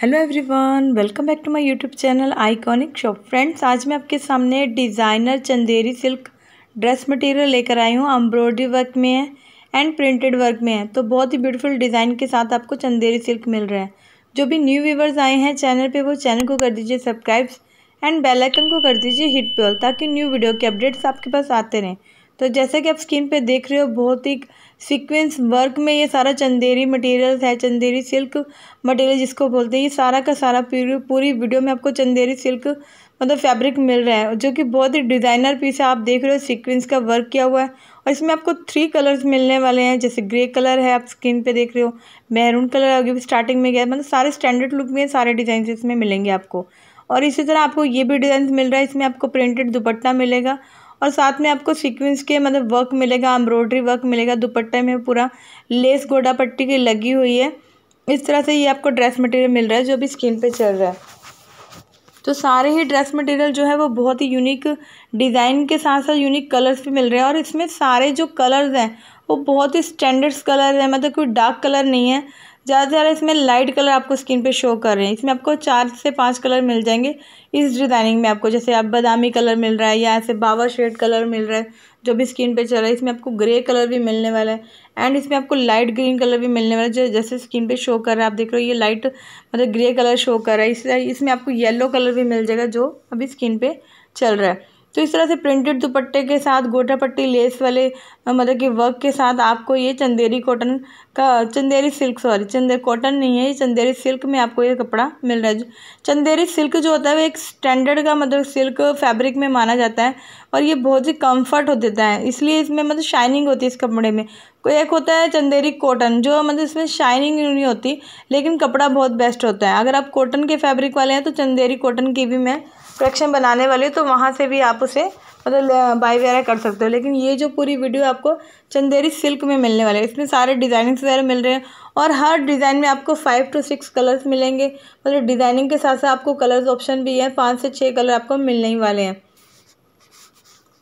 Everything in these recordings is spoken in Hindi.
hello everyone welcome back to my YouTube channel iconic shop friends आज मैं आपके सामने designer Chanderi silk dress material लेकर आई हूँ एम्ब्रॉयडरी वर्क में है एंड प्रिंटेड वर्क में है तो बहुत ही ब्यूटीफुल डिज़ाइन के साथ आपको चंदेरी सिल्क मिल रहा है जो भी न्यू व्यूवर्स आए हैं चैनल पर वो चैनल को कर दीजिए सब्सक्राइब एंड बेलाइकन को कर दीजिए हिट पे ताकि न्यू वीडियो के अपडेट्स आपके पास आते रहें तो जैसा कि आप स्क्रीन पे देख रहे हो बहुत ही सीक्वेंस वर्क में ये सारा चंदेरी मटेरियल्स है चंदेरी सिल्क मटेरियल जिसको बोलते हैं ये सारा का सारा पूरी पूरी वीडियो में आपको चंदेरी सिल्क मतलब फैब्रिक मिल रहा है जो कि बहुत ही डिज़ाइनर पीस है आप देख रहे हो सीक्वेंस का वर्क किया हुआ है और इसमें आपको थ्री कलर्स मिलने वाले हैं जैसे ग्रे कलर है आप स्किन पर देख रहे हो मेहरून कलर अभी स्टार्टिंग में गया मतलब सारे स्टैंडर्ड लुक में सारे डिज़ाइन इसमें मिलेंगे आपको और इसी तरह आपको ये भी डिज़ाइन मिल रहा है इसमें आपको प्रिंटेड दुपट्टा मिलेगा और साथ में आपको सीक्वेंस के मतलब वर्क मिलेगा एम्ब्रॉयड्री वर्क मिलेगा दुपट्टे में पूरा लेस गोडा पट्टी की लगी हुई है इस तरह से ये आपको ड्रेस मटेरियल मिल रहा है जो अभी स्क्रीन पे चल रहा है तो सारे ही ड्रेस मटेरियल जो है वो बहुत ही यूनिक डिज़ाइन के साथ साथ यूनिक कलर्स भी मिल रहे हैं और इसमें सारे जो कलर्स हैं वो बहुत ही स्टैंडर्ड्स कलर हैं मतलब कोई डार्क कलर नहीं है ज़्यादा से ज़्यादा इसमें लाइट कलर आपको स्किन पे शो कर रहे हैं इसमें आपको चार से पांच कलर मिल जाएंगे इस डिज़ाइनिंग में आपको जैसे आप बादामी कलर मिल रहा है या ऐसे बावर शेड कलर मिल रहा है जो भी स्किन पे चल रहा है इसमें आपको ग्रे कलर भी मिलने वाला है एंड इसमें आपको लाइट ग्रीन कलर भी मिलने वाला है जो जैसे स्किन पर शो कर रहा है आप देख रहे हो ये लाइट मतलब ग्रे कलर शो कर रहा है इसमें आपको येलो कलर भी मिल जाएगा जो अभी स्किन पर चल रहा है तो इस तरह से प्रिंटेड दुपट्टे के साथ गोटा पट्टी लेस वाले मतलब कि वर्क के साथ आपको ये चंदेरी कॉटन का चंदेरी सिल्क सॉरी चंदे कॉटन नहीं है ये चंदेरी सिल्क में आपको ये कपड़ा मिल रहा है चंदेरी सिल्क जो होता है वो एक स्टैंडर्ड का मतलब सिल्क फैब्रिक में माना जाता है और ये बहुत ही कम्फर्ट हो देता है इसलिए इसमें मतलब शाइनिंग होती है इस कपड़े में कोई एक होता है चंदेरी कॉटन जो मतलब इसमें शाइनिंग नहीं होती लेकिन कपड़ा बहुत बेस्ट होता है अगर आप कॉटन के फैब्रिक वाले हैं तो चंदेरी कॉटन की भी मैं कलेक्शन बनाने वाली हूँ तो वहाँ से भी आप उसे मतलब बाई वगैरह कर सकते हो लेकिन ये जो पूरी वीडियो आपको चंदेरी सिल्क में मिलने वाले है इसमें सारे डिज़ाइनिंग्स वगैरह मिल रहे हैं और हर डिज़ाइन में आपको फाइव टू सिक्स कलर्स मिलेंगे मतलब डिज़ाइनिंग के साथ साथ आपको कलर्स ऑप्शन भी है पाँच से छः कलर आपको मिलने ही वाले हैं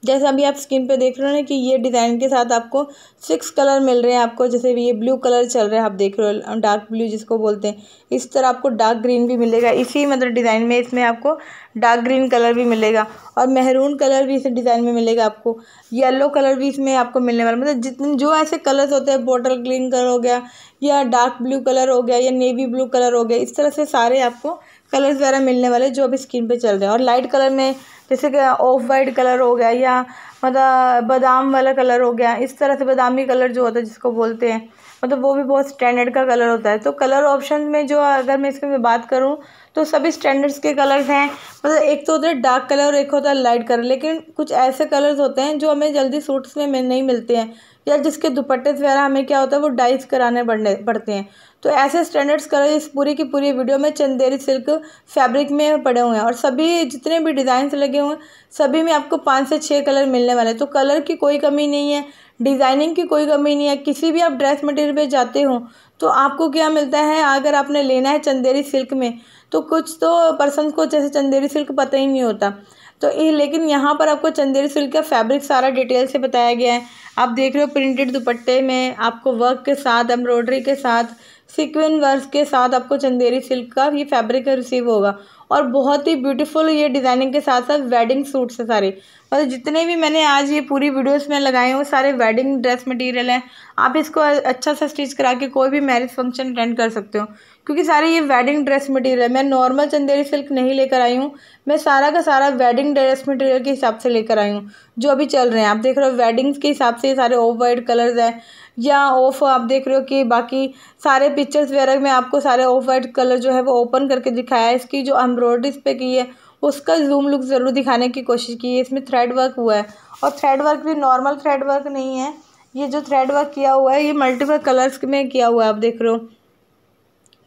जैसा अभी आप स्क्रीन पे देख रहे हो ना कि ये डिज़ाइन के साथ आपको सिक्स कलर मिल रहे हैं आपको जैसे ये ब्लू कलर चल रहा है आप देख रहे हो डार्क ब्लू जिसको बोलते हैं इस तरह आपको डार्क ग्रीन भी मिलेगा इसी मतलब डिज़ाइन में इसमें आपको डार्क ग्रीन कलर भी मिलेगा और मेहरून कलर भी इस डिज़ाइन में मिलेगा आपको येलो कलर भी इसमें आपको मिलने वाला मतलब जितने जो ऐसे कलर्स होते हैं बॉटल ग्रीन कलर हो गया या डार्क ब्लू कलर हो गया या नेवी ब्लू कलर हो गया इस तरह से सारे आपको कलर्स वगैरह मिलने वाले जो अभी स्किन पे चल रहे हैं और लाइट कलर में जैसे कि ऑफ वाइट कलर हो गया या मतलब बादाम वाला कलर हो गया इस तरह से बादामी कलर जो होता है जिसको बोलते हैं मतलब वो भी बहुत स्टैंडर्ड का कलर होता है तो कलर ऑप्शन में जो अगर मैं इसके में बात करूँ तो सभी स्टैंडर्ड्स के कलर्स हैं मतलब एक तो होता है डार्क कलर और एक होता है लाइट कलर लेकिन कुछ ऐसे कलर्स होते हैं जो हमें जल्दी सूट्स में नहीं मिलते हैं या जिसके दुपट्टे वगैरह हमें क्या होता है वो डाइस कराने पड़ने पड़ते हैं तो ऐसे स्टैंडर्ड्स कलर इस पूरी की पूरी वीडियो में चंदेरी सिल्क फैब्रिक में पड़े हुए हैं और सभी जितने भी डिज़ाइन लगे हुए हैं सभी में आपको पाँच से छः कलर मिलने वाले हैं तो कलर की कोई कमी नहीं है डिज़ाइनिंग की कोई कमी नहीं है किसी भी आप ड्रेस मटेरियल पर जाते हो तो आपको क्या मिलता है अगर आपने लेना है चंदेरी सिल्क में तो कुछ तो पर्सन को जैसे चंदेरी सिल्क पता ही नहीं होता तो ये लेकिन यहाँ पर आपको चंदेरी सिल्क का फैब्रिक सारा डिटेल से बताया गया है आप देख रहे हो प्रिंटेड दुपट्टे में आपको वर्क के साथ एम्ब्रॉयडरी के साथ सिक्विन वर्क के साथ आपको चंदेरी सिल्क का ये फैब्रिक रिसीव होगा और बहुत ही ब्यूटीफुल ये डिज़ाइनिंग के साथ साथ वेडिंग सूट्स है सारे मतलब जितने भी मैंने आज ये पूरी वीडियोस में लगाए हैं वो सारे वेडिंग ड्रेस मटेरियल हैं आप इसको अच्छा सा स्टिच करा के कोई भी मैरिज फंक्शन अटेंड कर सकते हो क्योंकि सारे ये वेडिंग ड्रेस मटेरियल है मैं नॉर्मल चंदेरी सिल्क नहीं लेकर आई हूँ मैं सारा का सारा वेडिंग ड्रेस मटेरियल के हिसाब से लेकर आई हूँ जो अभी चल रहे हैं आप देख रहे हो वेडिंग्स के हिसाब से ये सारे ओवर वाइट कलर्स हैं या ऑफ आप देख रहे हो कि बाकी सारे पिक्चर्स वगैरह में आपको सारे ऑफ वाइट कलर जो है वो ओपन करके दिखाया है इसकी जो एम्ब्रॉयडरीज पे की है उसका जूम लुक ज़रूर दिखाने की कोशिश की है इसमें थ्रेड वर्क हुआ है और थ्रेड वर्क भी नॉर्मल थ्रेड वर्क नहीं है ये जो थ्रेड वर्क किया हुआ है ये मल्टीपल कलर्स में किया हुआ है आप देख रहे हो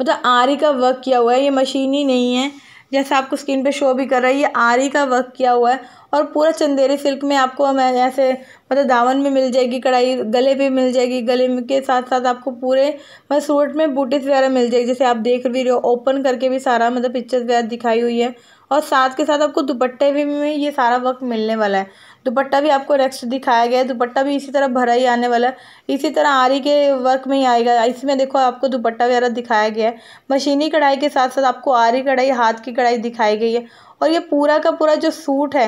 मतलब आरी का वर्क किया हुआ है ये मशीन ही नहीं है जैसे आपको स्क्रीन पे शो भी कर रहा है ये आरी का वर्क किया हुआ है और पूरा चंदेरी सिल्क में आपको हम ऐसे मतलब दावन में मिल जाएगी कढ़ाई गले पे मिल जाएगी गले के साथ साथ आपको पूरे मतलब सूट में बूटीज वगैरह मिल जाएगी जैसे आप देख भी रहे हो ओपन करके भी सारा मतलब पिक्चर्स वगैरह दिखाई हुई है और साथ के साथ आपको दुपट्टे भी में ये सारा वर्क मिलने वाला है दुपट्टा भी आपको नेक्स्ट दिखाया गया है दुपट्टा भी इसी तरह भरा ही आने वाला है इसी तरह आरी के वर्क में ही आएगा इसमें देखो आपको दुपट्टा वगैरह दिखाया गया है मशीनी कढ़ाई के साथ साथ आपको आरी कढ़ाई हाथ की कढ़ाई दिखाई गई है और ये पूरा का पूरा जो सूट है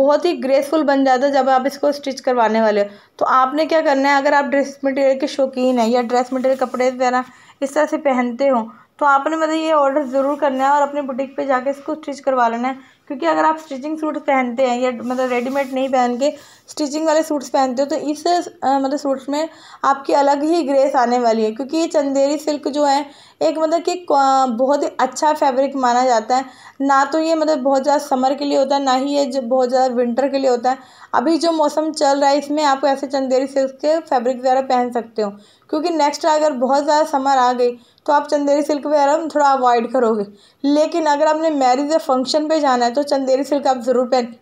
बहुत ही ग्रेसफुल बन जाता है जब आप इसको स्टिच करवाने वाले हो तो आपने क्या करना है अगर आप ड्रेस मटेरियल के शौकीन हैं या ड्रेस मटेरियल कपड़े वगैरह इस तरह से पहनते हो तो आपने मतलब ये ऑर्डर ज़रूर करना है और अपने बुटीक पे जाके इसको स्टिच करवा लेना है क्योंकि अगर आप स्टिचिंग सूट पहनते हैं या मतलब रेडीमेड नहीं पहन के स्टिचिंग वाले सूट्स पहनते हो तो इस आ, मतलब सूट्स में आपकी अलग ही ग्रेस आने वाली है क्योंकि ये चंदेरी सिल्क जो है एक मतलब कि बहुत ही अच्छा फैब्रिक माना जाता है ना तो ये मतलब बहुत ज़्यादा समर के लिए होता है ना ही ये जो बहुत ज़्यादा विंटर के लिए होता है अभी जो मौसम चल रहा है इसमें आप ऐसे चंदेरी सिल्क के फैब्रिक वगैरह पहन सकते हो क्योंकि नेक्स्ट अगर बहुत ज़्यादा समर आ गई तो आप चंदेरी सिल्क वगैरह थोड़ा अवॉइड करोगे लेकिन अगर आपने मैरिज या फंक्शन पर जाना है तो चंदेरी सिल्क आप ज़रूर पहन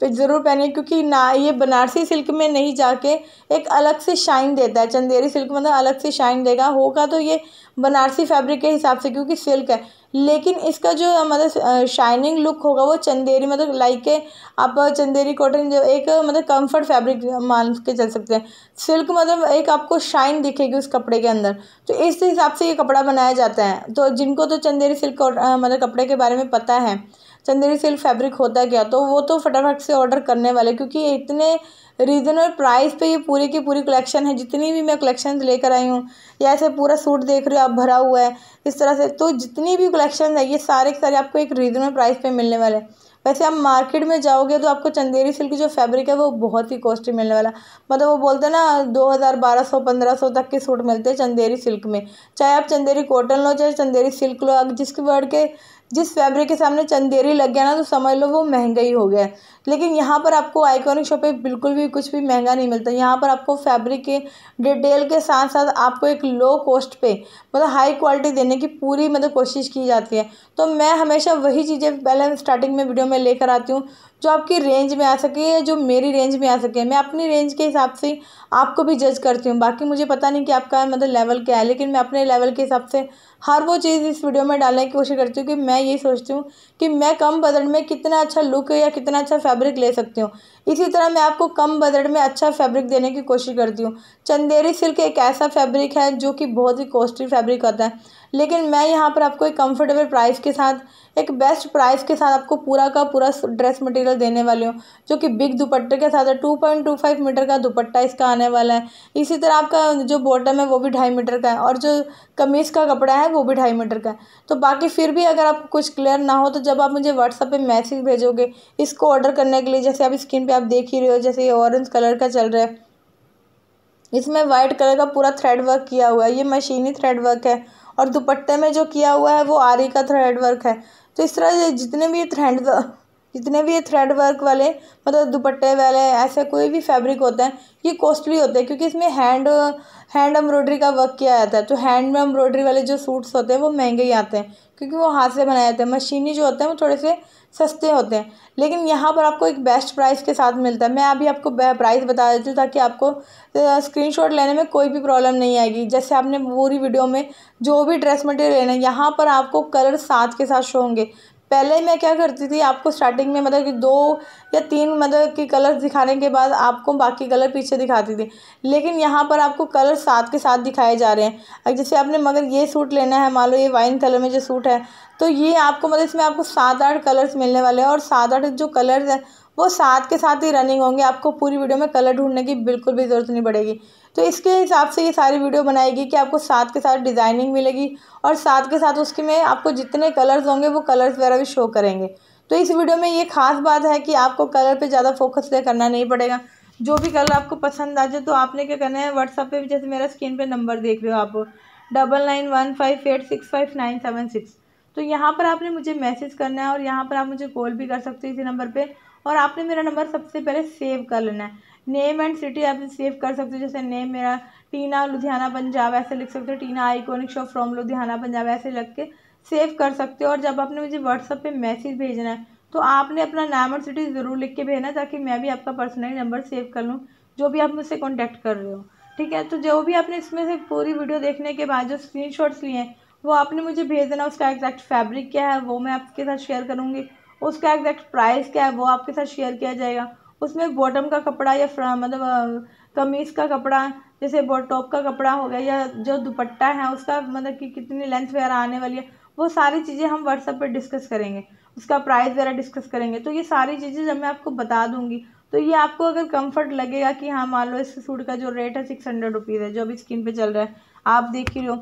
पे तो ज़रूर पहने क्योंकि ना ये बनारसी सिल्क में नहीं जाके एक अलग से शाइन देता है चंदेरी सिल्क मतलब अलग से शाइन देगा होगा तो ये बनारसी फैब्रिक के हिसाब से क्योंकि सिल्क है लेकिन इसका जो मतलब शाइनिंग लुक होगा वो चंदेरी मतलब लाइक के आप चंदेरी कॉटन जो एक मतलब कंफर्ट फैब्रिक मान के चल सकते हैं सिल्क मतलब एक आपको शाइन दिखेगी उस कपड़े के अंदर तो इस हिसाब से ये कपड़ा बनाया जाता है तो जिनको तो चंदेरी सिल्क मतलब कपड़े के बारे में पता है चंदेरी सिल्क फैब्रिक होता क्या तो वो तो फटाफट से ऑर्डर करने वाले क्योंकि इतने रीज़नेबल प्राइस पे ये पूरी की पूरी कलेक्शन है जितनी भी मैं कलेक्शन लेकर आई हूँ या ऐसे पूरा सूट देख रहे हो आप भरा हुआ है इस तरह से तो जितनी भी कलेक्शन है ये सारे के सारे आपको एक रीज़नेबल प्राइस पे मिलने वाले हैं वैसे आप मार्केट में जाओगे तो आपको चंदेरी सिल्क की जो फैब्रिक है वो बहुत ही कॉस्टली मिलने वाला मतलब वो बोलते हैं ना दो हज़ार बारह सौ पंद्रह सौ तक के सूट मिलते हैं चंदेरी सिल्क में चाहे आप चंदेरी कॉटन लो चाहे चंदेरी सिल्क लो जिसके वर्ड के जिस फैब्रिक के सामने चंदेरी लग गया ना तो समझ लो वो महंगा ही हो गया लेकिन यहाँ पर आपको आइकॉनिक शॉप पे बिल्कुल भी कुछ भी महंगा नहीं मिलता यहाँ पर आपको फैब्रिक के डिटेल के साथ साथ आपको एक लो कॉस्ट पे मतलब हाई क्वालिटी देने की पूरी मतलब कोशिश की जाती है तो मैं हमेशा वही चीज़ें पहले स्टार्टिंग में वीडियो में लेकर आती हूँ जो आपकी रेंज में आ सके या जो मेरी रेंज में आ सके मैं अपनी रेंज के हिसाब से आपको भी जज करती हूँ बाकी मुझे पता नहीं कि आपका मतलब लेवल क्या है लेकिन मैं अपने लेवल के हिसाब से हर वो चीज़ इस वीडियो में डालने की कोशिश करती हूँ कि मैं यही सोचती हूँ कि मैं कम बजट में कितना अच्छा लुक या कितना अच्छा फैब्रिक ले सकती हो इसी तरह मैं आपको कम बजट में अच्छा फैब्रिक देने की कोशिश करती हूँ चंदेरी सिल्क एक ऐसा फैब्रिक है जो कि बहुत ही कॉस्टली फैब्रिक होता है लेकिन मैं यहाँ पर आपको एक कंफर्टेबल प्राइस के साथ एक बेस्ट प्राइस के साथ आपको पूरा का पूरा ड्रेस मटेरियल देने वाली हूँ जो कि बिग दुपट्टे के साथ है two point two five metre का दुपट्टा इसका आने वाला है इसी तरह आपका जो बॉटम है वो भी ढाई मीटर का है और जो कमीज़ का कपड़ा है वो भी ढाई मीटर का है तो बाकी फिर भी अगर आपको कुछ क्लियर ना हो तो जब आप मुझे व्हाट्सअप पर मैसेज भेजोगे इसको ऑर्डर करने के लिए जैसे आप स्क्रीन पर आप देख ही रहे हो जैसे ये ऑरेंज कलर का चल रहा है इसमें वाइट कलर का पूरा थ्रेड वर्क किया हुआ है ये मशीनी थ्रेड वर्क है और दुपट्टे में जो किया हुआ है वो आरी का थ्रेड वर्क है तो इस तरह जितने भी थ्रेड जितने भी ये थ्रेड वर्क वाले मतलब दुपट्टे वाले ऐसे कोई भी फैब्रिक होते हैं ये कॉस्टली होते हैं क्योंकि इसमें हैंड हैंड एम्ब्रॉयडरी का वर्क किया जाता है तो हैंड में एम्ब्रॉयडरी वाले जो सूट्स होते हैं वो महंगे ही आते हैं क्योंकि वो हाथ से बनाए जाते हैं मशीनी जो होते हैं वो थोड़े से सस्ते होते हैं लेकिन यहाँ पर आपको एक बेस्ट प्राइस के साथ मिलता है मैं अभी आपको प्राइस बता देती हूँ ताकि आपको स्क्रीनशॉट लेने में कोई भी प्रॉब्लम नहीं आएगी जैसे आपने पूरी वीडियो में जो भी ड्रेस मटेरियल लेना है यहाँ पर आपको कलर साथ के साथ शो होंगे पहले मैं क्या करती थी आपको स्टार्टिंग में मतलब कि दो या तीन मतलब कि कलर्स दिखाने के बाद आपको बाकी कलर पीछे दिखाती थी लेकिन यहाँ पर आपको कलर साथ के साथ दिखाए जा रहे हैं अब जैसे आपने मगर ये सूट लेना है मान लो ये वाइन कलर में जो सूट है तो ये आपको मतलब इसमें आपको सात आठ कलर्स मिलने वाले हैं और सात आठ जो कलर्स हैं वो साथ के साथ ही रनिंग होंगे आपको पूरी वीडियो में कलर ढूंढने की बिल्कुल भी ज़रूरत नहीं पड़ेगी तो इसके हिसाब से ये सारी वीडियो बनाएगी कि आपको साथ के साथ डिज़ाइनिंग मिलेगी और साथ के साथ उसके में आपको जितने कलर्स होंगे वो कलर्स वगैरह भी शो करेंगे तो इस वीडियो में ये खास बात है कि आपको कलर पे ज़्यादा फोकस तो करना नहीं पड़ेगा जो भी कलर आपको पसंद आ जाए तो आपने क्या करना है व्हाट्सअप पर जैसे मेरा स्क्रीन पर नंबर देख रहे हो आप double nine one five eight six five nine seven six तो यहाँ पर आपने मुझे मैसेज करना है और यहाँ पर आप मुझे कॉल भी कर सकते हो इसी नंबर पर और आपने मेरा नंबर सबसे पहले सेव कर लेना है नेम एंड सिटी आप सेव कर सकते हो जैसे नेम मेरा टीना लुधियाना पंजाब ऐसे लिख सकते हो Tina iconic shop from Ludhiana Punjab ऐसे लग के सेव कर सकते हो और जब आपने मुझे व्हाट्सअप पे मैसेज भेजना है तो आपने अपना नाम और सिटी ज़रूर लिख के भेजना ताकि मैं भी आपका पर्सनली नंबर सेव कर लूँ जो भी आप मुझसे कॉन्टैक्ट कर रहे हो ठीक है तो जो भी आपने इसमें से पूरी वीडियो देखने के बाद जो स्क्रीन लिए हैं वो आपने मुझे भेज देना उसका एग्जैक्ट फैब्रिक क्या है वो मैं आपके साथ शेयर करूँगी उसका एग्जैक्ट प्राइस क्या है वो आपके साथ शेयर किया जाएगा उसमें बॉटम का कपड़ा या फ्रा मतलब कमीज़ का कपड़ा जैसे टॉप का कपड़ा हो गया या जो दुपट्टा है उसका मतलब कि कितनी लेंथ वगैरह आने वाली है वो सारी चीज़ें हम व्हाट्सअप पर डिस्कस करेंगे उसका प्राइस वगैरह डिस्कस करेंगे तो ये सारी चीज़ें जब मैं आपको बता दूंगी तो ये आपको अगर कंफर्ट लगेगा कि हाँ मान लो इस सूट का जो रेट है सिक्स हंड्रेड रुपीज़ है जो अभी स्किन पे चल रहा है आप देख ही लो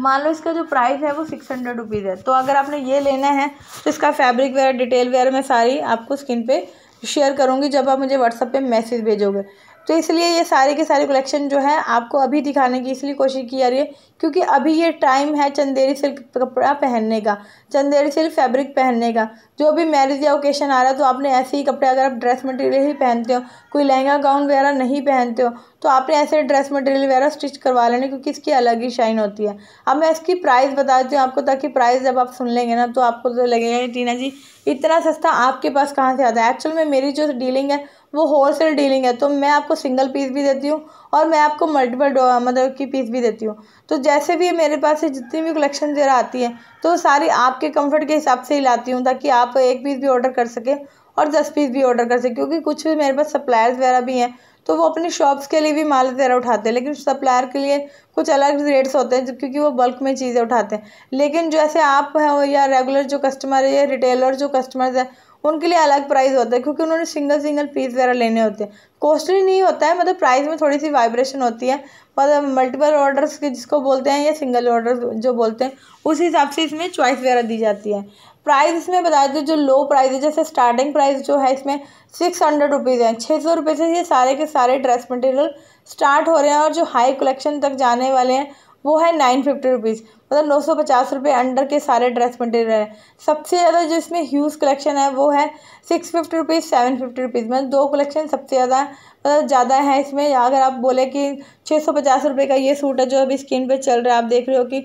मान लो इसका जो प्राइस है वो सिक्स हंड्रेड रुपीज़ है तो अगर आपने ये लेना है तो इसका फैब्रिक वगैरह डिटेल वगैरह मैं सारी आपको स्किन पे शेयर करूँगी जब आप मुझे व्हाट्सअप पे मैसेज भेजोगे तो इसलिए ये सारे के सारे कलेक्शन जो है आपको अभी दिखाने की इसलिए कोशिश की जा रही है क्योंकि अभी ये टाइम है चंदेरी सिल्क कपड़ा पहनने का चंदेरी सिल्क फैब्रिक पहनने का जो भी मैरिज या ओकेशन आ रहा है तो आपने ऐसे ही कपड़े अगर आप ड्रेस मटेरियल ही पहनते हो कोई लहंगा गाउन वगैरह नहीं पहनते हो तो आपने ऐसे ड्रेस मटेरियल वगैरह स्टिच करवा लेने क्योंकि इसकी अलग ही शाइन होती है अब मैं इसकी प्राइस देती हूँ आपको ताकि प्राइस जब आप सुन लेंगे ना तो आपको तो लगेगा टीना जी इतना सस्ता आपके पास कहाँ से आता है एक्चुअल में मेरी जो डीलिंग है वो होल डीलिंग है तो मैं आपको सिंगल पीस भी देती हूँ और मैं आपको मल्टीपल मतलब की पीस भी देती हूँ तो जैसे भी मेरे पास से जितनी भी कलेक्शन ज़रा आती है तो सारी आपके कंफर्ट के हिसाब से ही लाती हूँ ताकि आप एक पीस भी ऑर्डर कर सकें और दस पीस भी ऑर्डर कर सकें क्योंकि कुछ भी मेरे पास सप्लायर्स वगैरह भी हैं तो वो अपनी शॉप्स के लिए भी माल वगैरह उठाते हैं लेकिन सप्लायर के लिए कुछ अलग रेट्स होते हैं क्योंकि वो बल्क में चीज़ें उठाते हैं लेकिन जैसे आप हैं या रेगुलर जो कस्टमर है या रिटेलर जो कस्टमर्स हैं उनके लिए अलग प्राइस होता है क्योंकि उन्होंने सिंगल सिंगल पीस वगैरह लेने होते हैं कॉस्टली नहीं होता है मतलब प्राइस में थोड़ी सी वाइब्रेशन होती है मतलब मल्टीपल ऑर्डर्स के जिसको बोलते हैं या सिंगल ऑर्डर जो बोलते हैं उस हिसाब से इसमें चॉइस वगैरह दी जाती है प्राइस इसमें बता दो जो लो प्राइस है जैसे स्टार्टिंग प्राइस जो है इसमें सिक्स हंड्रेड रुपीज़ हैं छः सौ रुपये से ये सारे के सारे ड्रेस मटेरियल स्टार्ट हो रहे हैं और जो हाई कलेक्शन तक जाने वाले हैं वो है नाइन फिफ्टी रुपीज़ मतलब नौ सौ पचास रुपये अंडर के सारे ड्रेस मटेरियल हैं सबसे ज़्यादा जो इसमें ह्यूज कलेक्शन है वो है six fifty rupees seven fifty rupees मतलब दो कलेक्शन सबसे ज़्यादा मतलब ज़्यादा है इसमें अगर आप बोले कि छः सौ पचास रुपये का ये सूट है जो अभी स्किन पर चल रहा है आप देख रहे हो कि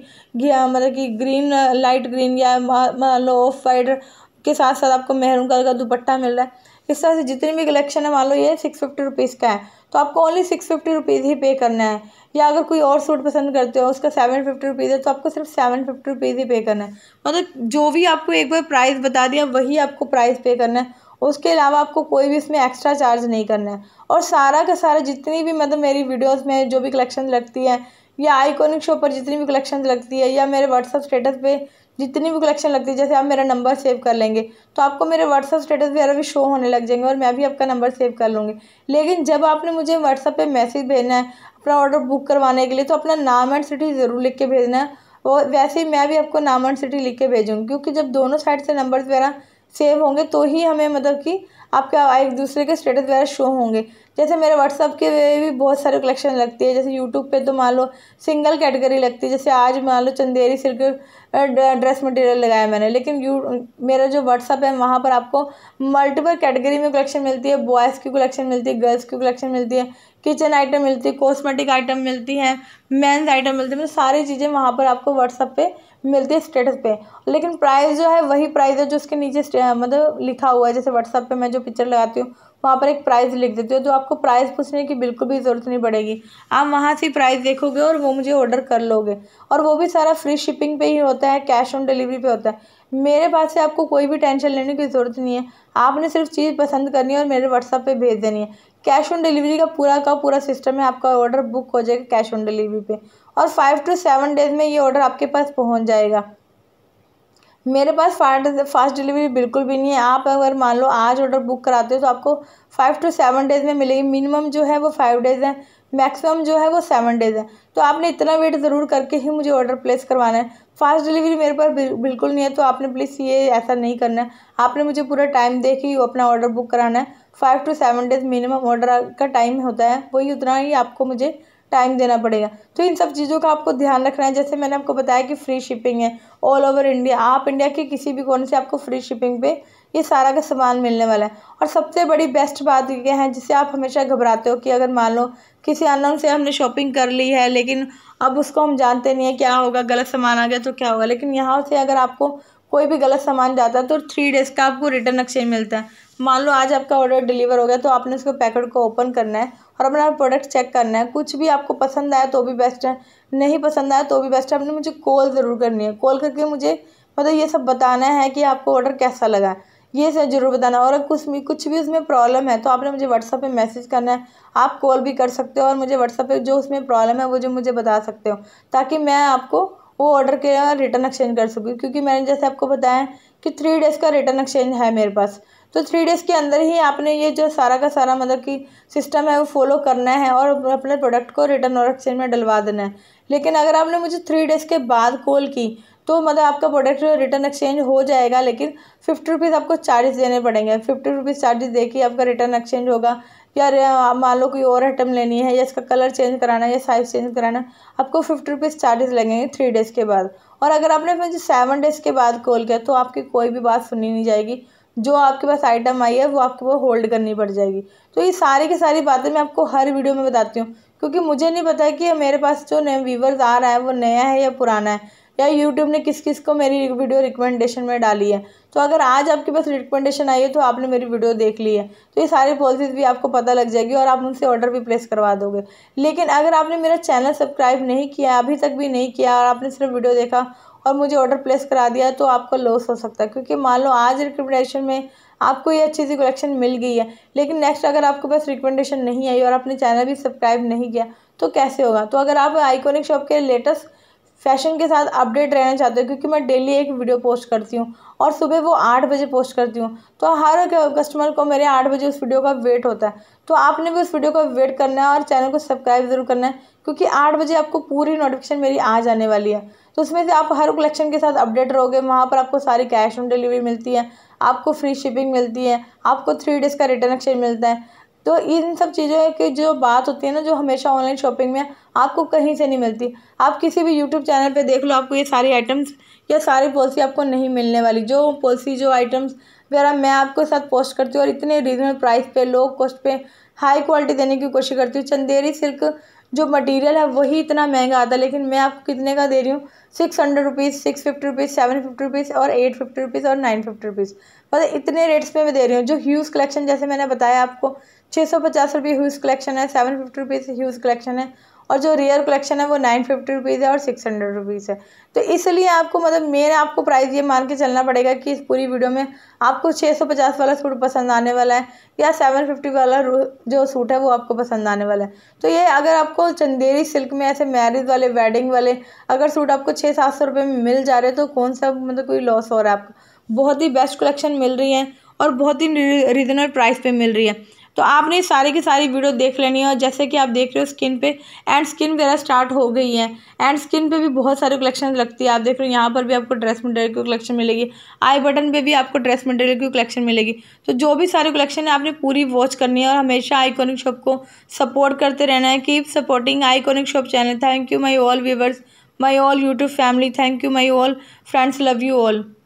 मतलब कि ग्रीन लाइट ग्रीन या लो ऑफ वाइट के साथ साथ आपको मेहरून कलर का दुपट्टा मिल रहा है इस तरह से जितने भी कलेक्शन है मान लो ये सिक्स फिफ्टी रुपीज़ का है तो आपको ओनली सिक्स फिफ्टी रुपीज़ ही पे करना है या अगर कोई और सूट पसंद करते हो उसका सेवन फिफ्टी रुपीज़ है तो आपको सिर्फ सेवन फिफ्टी रुपीज़ ही पे करना है मतलब जो भी आपको एक बार प्राइस बता दिया वही आपको प्राइस पे करना है उसके अलावा आपको कोई भी इसमें एक्स्ट्रा चार्ज नहीं करना है और सारा का सारा जितनी भी मतलब मेरी वीडियोज़ में जो भी कलेक्शन लगती है या आइकोनिक शो पर जितनी भी कलेक्शन लगती है या मेरे व्हाट्सअप स्टेटस पे जितनी भी कलेक्शन लगती है जैसे आप मेरा नंबर सेव कर लेंगे तो आपको मेरे व्हाट्सअप स्टेटस वगैरह भी शो होने लग जाएंगे और मैं भी आपका नंबर सेव कर लूँगी लेकिन जब आपने मुझे व्हाट्सअप पे मैसेज भेजना है अपना ऑर्डर बुक करवाने के लिए तो अपना नाम एंड सिटी ज़रूर लिख के भेजना है और वैसे ही मैं भी आपको नाम एंड सिटी लिख के भेजूँगी क्योंकि जब दोनों साइड से नंबर वगैरह सेव होंगे तो ही हमें मतलब कि आपके एक दूसरे के स्टेटस वगैरह शो होंगे जैसे मेरे व्हाट्सअप के भी बहुत सारे कलेक्शन लगती है जैसे यूट्यूब पे तो मान लो सिंगल कैटेगरी लगती है जैसे आज मान लो चंदेरी सिल्क ड्रेस मटेरियल लगाया मैंने लेकिन यू मेरा जो व्हाट्सअप है वहाँ पर आपको मल्टीपल कैटेगरी में कलेक्शन मिलती है बॉयज़ की कलेक्शन मिलती है गर्ल्स की कलेक्शन मिलती है किचन आइटम मिलती है कॉस्मेटिक आइटम मिलती है मेन्स आइटम मिलती है मतलब सारी चीज़ें वहाँ पर आपको व्हाट्सअप पर मिलती है स्टेटस पे लेकिन प्राइस जो है वही प्राइस है जो उसके नीचे मतलब लिखा हुआ है जैसे व्हाट्सअप पे मैं जो पिक्चर लगाती हूँ वहाँ पर एक प्राइस लिख देते हो तो आपको प्राइस पूछने की बिल्कुल भी ज़रूरत नहीं पड़ेगी आप वहाँ से प्राइस देखोगे और वो मुझे ऑर्डर कर लोगे और वो भी सारा फ्री शिपिंग पे ही होता है कैश ऑन डिलीवरी पे होता है मेरे पास से आपको कोई भी टेंशन लेने की ज़रूरत नहीं है आपने सिर्फ चीज़ पसंद करनी है और मेरे व्हाट्सअप पर भेज देनी है कैश ऑन डिलीवरी का पूरा का पूरा सिस्टम है आपका ऑर्डर बुक हो जाएगा कैश ऑन डिलीवरी पर और फाइव टू सेवन डेज़ में ये ऑर्डर आपके पास पहुँच जाएगा मेरे पास फास्ट फास्ट डिलीवरी बिल्कुल भी नहीं है आप अगर मान लो आज ऑर्डर बुक कराते हो तो आपको फाइव टू सेवन डेज़ में मिलेगी मिनिमम जो है वो फाइव डेज़ है मैक्सिमम जो है वो सेवन डेज़ है तो आपने इतना वेट ज़रूर करके ही मुझे ऑर्डर प्लेस करवाना है फास्ट डिलीवरी मेरे पास बिल्कुल नहीं है तो आपने प्लीज़ ये ऐसा नहीं करना है आपने मुझे पूरा टाइम दे के अपना ऑर्डर बुक कराना है five to seven days minimum order का टाइम होता है वही उतना ही आपको मुझे टाइम देना पड़ेगा तो इन सब चीज़ों का आपको ध्यान रखना है जैसे मैंने आपको बताया कि फ्री शिपिंग है ऑल ओवर इंडिया आप इंडिया के किसी भी कोने से आपको फ्री शिपिंग पे ये सारा का सामान मिलने वाला है और सबसे बड़ी बेस्ट बात यह है जिससे आप हमेशा घबराते हो कि अगर मान लो किसी अननोन से हमने शॉपिंग कर ली है लेकिन अब उसको हम जानते नहीं है क्या होगा गलत सामान आ गया तो क्या होगा लेकिन यहाँ से अगर आपको कोई भी गलत सामान जाता है तो थ्री डेज़ का आपको रिटर्न एक्सचेंज मिलता है मान लो आज आपका ऑर्डर डिलीवर हो गया तो आपने उसको पैकेट को ओपन करना है और अपना प्रोडक्ट चेक करना है कुछ भी आपको पसंद आया तो भी बेस्ट है नहीं पसंद आया तो भी बेस्ट है आपने मुझे कॉल ज़रूर करनी है कॉल करके मुझे मतलब ये सब बताना है कि आपको ऑर्डर कैसा लगा ये सब जरूर बताना और कुछ भी कुछ भी उसमें प्रॉब्लम है तो आपने मुझे व्हाट्सअप पे मैसेज करना है आप कॉल भी कर सकते हो और मुझे व्हाट्सअप पे जो उसमें प्रॉब्लम है वो जो मुझे बता सकते हो ताकि मैं आपको वो ऑर्डर के रिटर्न एक्सचेंज कर सकूँ क्योंकि मैंने जैसे आपको बताया कि थ्री डेज़ का रिटर्न एक्सचेंज है मेरे पास तो थ्री डेज़ के अंदर ही आपने ये जो सारा का सारा मतलब कि सिस्टम है वो फॉलो करना है और अपने प्रोडक्ट को रिटर्न और एक्सचेंज में डलवा देना है लेकिन अगर आपने मुझे थ्री डेज़ के बाद कॉल की तो मतलब आपका प्रोडक्ट रिटर्न एक्सचेंज हो जाएगा लेकिन फिफ्टी रुपीज़ आपको चार्जेस देने पड़ेंगे फिफ्टी रुपीज़ चार्जेस दे के आपका रिटर्न एक्सचेंज होगा या मान लो कोई और आइटम लेनी है या इसका कलर चेंज कराना है या साइज़ चेंज कराना आपको फिफ्टी रुपीज़ चार्जेस लगेंगे थ्री डेज़ के बाद और अगर आपने मुझे सेवन डेज़ के बाद कॉल किया तो आपकी कोई भी बात सुनी नहीं जाएगी जो आपके पास आइटम आई है वो आपके पास होल्ड करनी पड़ जाएगी तो ये सारी की सारी बातें मैं आपको हर वीडियो में बताती हूँ क्योंकि मुझे नहीं पता कि मेरे पास जो नए व्यूवर्स आ रहा है वो नया है या पुराना है या यूट्यूब ने किस किस को मेरी वीडियो रिकमेंडेशन में डाली है तो अगर आज आपके पास रिकमेंडेशन आई है तो आपने मेरी वीडियो देख ली है तो ये सारी पॉलिसीज़ भी आपको पता लग जाएगी और आप उनसे ऑर्डर भी प्लेस करवा दोगे लेकिन अगर आपने मेरा चैनल सब्सक्राइब नहीं किया अभी तक भी नहीं किया और आपने सिर्फ वीडियो देखा और मुझे ऑर्डर प्लेस करा दिया तो आपका लॉस हो सकता है क्योंकि मान लो आज रिकमेंडेशन में आपको ये अच्छी सी कलेक्शन मिल गई है लेकिन नेक्स्ट अगर आपके पास रिकमेंडेशन नहीं आई और आपने चैनल भी सब्सक्राइब नहीं किया तो कैसे होगा तो अगर आप आइकॉनिक शॉप के लेटेस्ट फैशन के साथ अपडेट रहना चाहते हो क्योंकि मैं डेली एक वीडियो पोस्ट करती हूँ और सुबह वो आठ बजे पोस्ट करती हूँ तो हर कस्टमर को मेरे आठ बजे उस वीडियो का वेट होता है तो आपने भी उस वीडियो का वेट करना है और चैनल को सब्सक्राइब ज़रूर करना है क्योंकि आठ बजे आपको पूरी नोटिफिकेशन मेरी आ जाने वाली है तो उसमें से आप हर कलेक्शन के साथ अपडेट रहोगे वहाँ पर आपको सारी कैश ऑन डिलीवरी मिलती है आपको फ्री शिपिंग मिलती है आपको थ्री डेज़ का रिटर्न एक्सचेंज मिलता है तो इन सब चीज़ों की जो बात होती है ना जो हमेशा ऑनलाइन शॉपिंग में आपको कहीं से नहीं मिलती आप किसी भी यूट्यूब चैनल पर देख लो आपको ये सारी आइटम्स या सारी पॉलिसी आपको नहीं मिलने वाली जो पॉलिसी जो आइटम्स वगैरह मैं आपको साथ पोस्ट करती हूँ और इतने रीजनेबल प्राइस पे लो कॉस्ट पे हाई क्वालिटी देने की कोशिश करती हूँ चंदेरी सिल्क जो मटेरियल है वही इतना महंगा आता है लेकिन मैं आपको कितने का दे रही हूँ six hundred rupees six fifty rupees seven fifty rupees और एट फिफ्टी रुपीज़ और नाइन फिफ्टी रुपीज़ मतलब इतने रेट्स पे मैं दे रही हूँ जो ह्यूज़ कलेक्शन जैसे मैंने बताया आपको छः सौ पचास रुपये ह्यूज़ कलेक्शन है seven fifty rupees huge collection है और जो रियर कलेक्शन है वो नाइन फिफ्टी रुपीज़ है और सिक्स हंड्रेड रुपीज़ है तो इसलिए आपको मतलब मेन आपको प्राइस ये मान के चलना पड़ेगा कि इस पूरी वीडियो में आपको छः सौ पचास वाला सूट पसंद आने वाला है या सेवन फिफ्टी वाला जो सूट है वो आपको पसंद आने वाला है तो ये अगर आपको चंदेरी सिल्क में ऐसे मैरिज वाले वेडिंग वाले अगर सूट आपको छः सात सौ रुपये में मिल जा रहे तो कौन सा मतलब कोई लॉस हो रहा है आपको बहुत ही बेस्ट कलेक्शन मिल रही है और बहुत ही रीजनेबल प्राइस पे मिल रही है तो आपने सारी की सारी वीडियो देख लेनी है और जैसे कि आप देख रहे हो स्किन पे एंड स्किन वगैरह स्टार्ट हो गई है एंड स्किन पे भी बहुत सारे कलेक्शन लगती है आप देख रहे हो यहाँ पर भी आपको ड्रेस मटेरियल की कलेक्शन मिलेगी आई बटन पे भी आपको ड्रेस मटेरियल की कलेक्शन मिलेगी तो जो भी सारे कलेक्शन है आपने पूरी वॉच करनी है और हमेशा आइकोनिक शॉप को सपोर्ट करते रहना है keep supporting iconic shop channel thank you my all viewers my all YouTube family thank you my all friends love you all